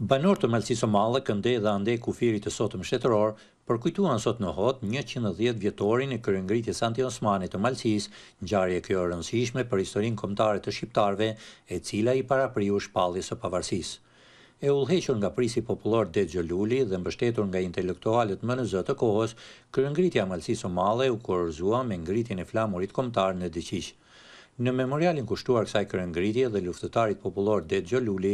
Banor të Malësi Malë kënde dhe andej kufirit të sotëm shetëror, përkujtuan sot në hot 110 vjetorin e kërëngritis anti-Osmani të Malësis, në gjarje kjo rëndësishme për historin komtare të shqiptarve, e cila i para priju shpallis o pavarsis. E ullheqën nga prisi popullor De Gjolluli dhe mbështetur nga intelektualit më në zëtë të kohës, kërëngritja Malësi Somalë u korëzua me ngritin e flamurit komtar në dëqishë. Në memorialin kushtuar kësaj kërëngritje dhe luftetarit popullor dhe Lulli,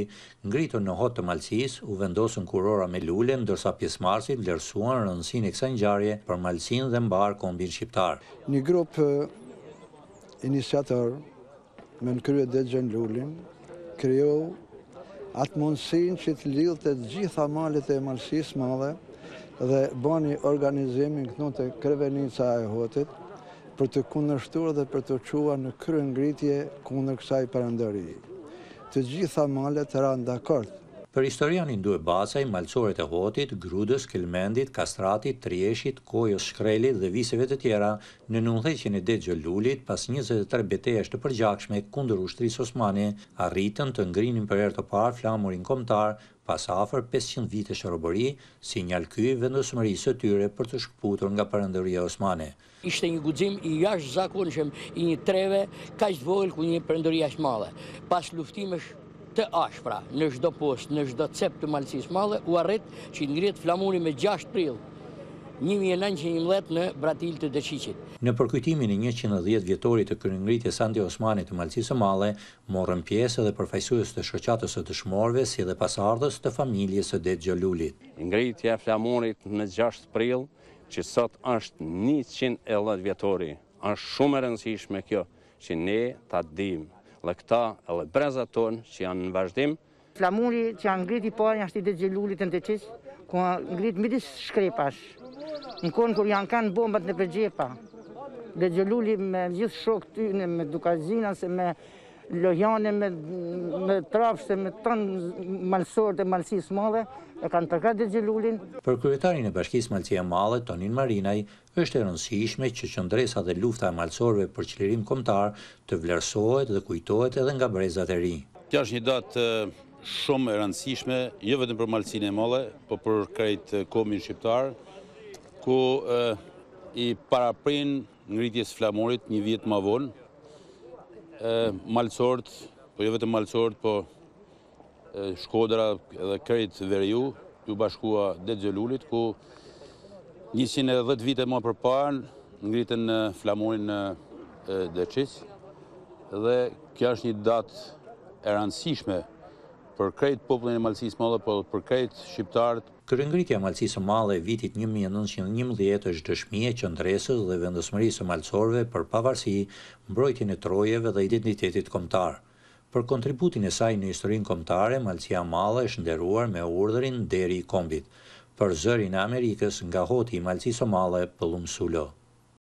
ngritën në hotë të malsis u vendosën kurora me lule, ndërsa pjesë marsin lërsuan rëndësin e kësa njëjarje për malsin dhe mbarë kombin shqiptar. Një grupë inisiatër me në krye dhe gjëllullin, kryoj atë mundësin që të lidhë të gjitha malit e malsis madhe dhe bani organizimin këtë në të krevenica e hotit, për të kundërshtuar dhe për të quar në kryen ngritje kundër kësaj përëndëri. Të gjitha malet rranë dakord Për historian i ndue basaj, malcoret e hotit, grudës, kilmendit, kastratit, trieshit, kojës shkrelit dhe viseve të tjera në nëndheqin e dhe gjëllulit pas 23 betejesht të përgjakshme kundër ushtris Osmani, arritën të ngrinin për erë të parë flamurin komtar pas afer 500 vite shërobëri, si njalky vendosëmëri së tyre për të shkëputur nga përëndërria Osmani. Ishte një gudzim i jashtë zakonëshem i një treve, ka qëtë vojlë ku një përëndërria shmale. Pas luftimesh të ashpra në shdo post, në shdo cep të malësis madhe, u arrit që ngrit flamuri me 6 prill, 1911 në Bratil të Dëqicit. Në përkujtimin e 110 vjetorit të kërëngritjes Sandi Osmani të Malcisë Male, morën pjesë dhe përfajsuës të shëqatës të dëshmorve si dhe pasardës të familjes të Dejë Gjëllulit. Ngritja flamurit në 6 prill, që sot është 110 vjetori, është shumë rëndësishme kjo, që ne të dimë dhe këta edhe breza tonë që janë në vazhdim. Flamuri që janë ngrit i parë po, një ashtë i dhe gjellullit në të qesë, ku janë ngrit midis shkrepash, në konë kur janë kanë bombat në përgjepa, dhe gjellullit me gjithë shok të të të të të lojane me, me me tanë malsorët e malsisë madhe, e kanë tërka dhe gjelulin. Për kryetarin e bashkisë malsia madhe, Tonin Marinaj, është e rëndësishme që qëndresa dhe lufta e malsorëve për qëllirim komtar të vlerësohet dhe kujtohet edhe nga brezat e ri. Kja është një datë eh, shumë e rëndësishme, jo vetëm për malsinë e madhe, po për krejtë eh, komin shqiptar, ku eh, i paraprin ngritjes flamurit një vjetë ma vonë, malësort, po jo vetë malësort, po Shkodra dhe Krejt Verju, ju bashkua dhe Gjellulit, ku njësin e dhëtë vite më përparën, ngritën në flamurin në Deqis, dhe kja është një datë e rëndësishme për krejt popullin e malësis malë, për, për krejt shqiptarët. Kërëngritja malësis malë e vitit 1911 është dëshmije që ndresës dhe vendosmërisë malësorve për pavarësi, mbrojtjen e trojeve dhe identitetit komtar. Për kontributin e saj në historin komtare, malësia malë është nderuar me urdërin deri i kombit. Për zërin Amerikës nga hoti i malësis malë pëllumë sulo.